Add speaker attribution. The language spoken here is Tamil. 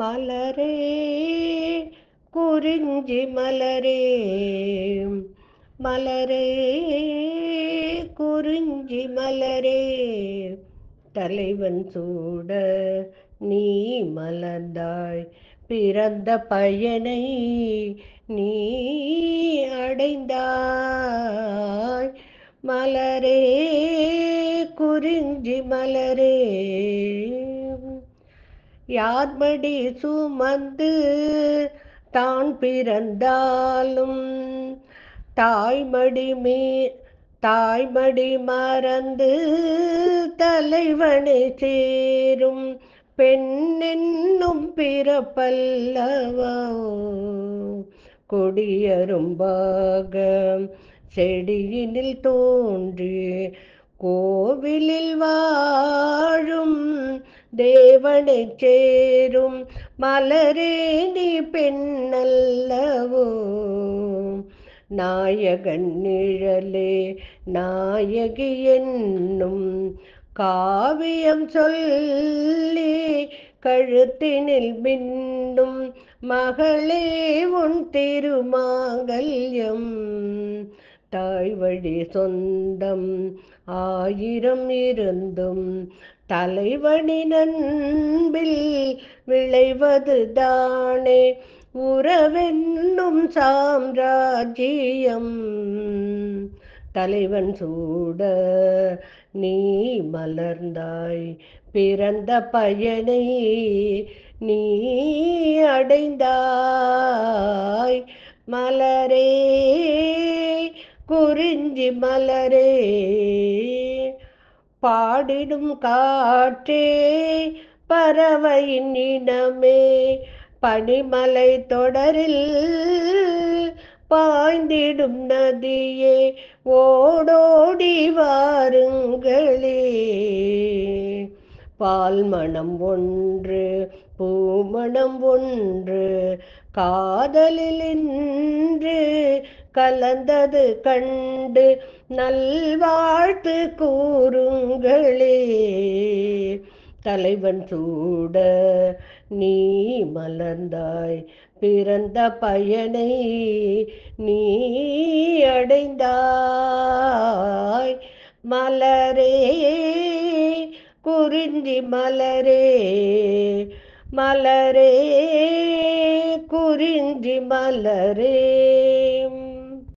Speaker 1: மலரே குறிஞ்சி மலரே மலரே குறிஞ்சி மலரே தலைவன் சூட நீ மலர்ந்தாய் பிறந்த பயனை நீ அடைந்தாய் மலரே குறிஞ்சி மலரே யார்படி சுமந்து தான் பிறந்தாலும் தாய்மடி மே தாய்மடி மறந்து தலைவனை சேரும் பெண்ணென்னும் பிறப்பல்லவோ கொடியரும்பாக செடியினில் தோன்றி கோவிலில் வாழும் ദേവനെ ചേരും മലരേ നീ പെണ്ണല്ലവോ നായകൻ നിഴലേ നായകി എന്നും കാവ്യം ചൊല്ലി കഴുത്തിനിൽ മിന്നും മകളേ ഉൺ തിരുമാകൽ தாய் வழி சொந்தம் ஆயிரம் இருந்தும் தலைவணி நண்பில் விளைவது தானே உறவென்னும் சாம்ராஜ்யம் தலைவன் சூட நீ மலர்ந்தாய் பிறந்த பயனை நீ அடைந்தாய் மலரே குறிஞ்சி மலரே பாடிடும் காற்றே பறவையின் இனமே பனிமலை தொடரில் பாய்ந்திடும் நதியே ஓடோடி வாருங்களே பால் மனம் ஒன்று பூமணம் ஒன்று காதலில் இன்று கலந்தது கண்டு நல்வாழ்த்து கூறுங்களே தலைவன் சூட நீ மலர்ந்தாய் பிறந்த பயனை நீ அடைந்தாய் மலரே குறிஞ்சி மலரே மலரே குறிஞ்சி மலரே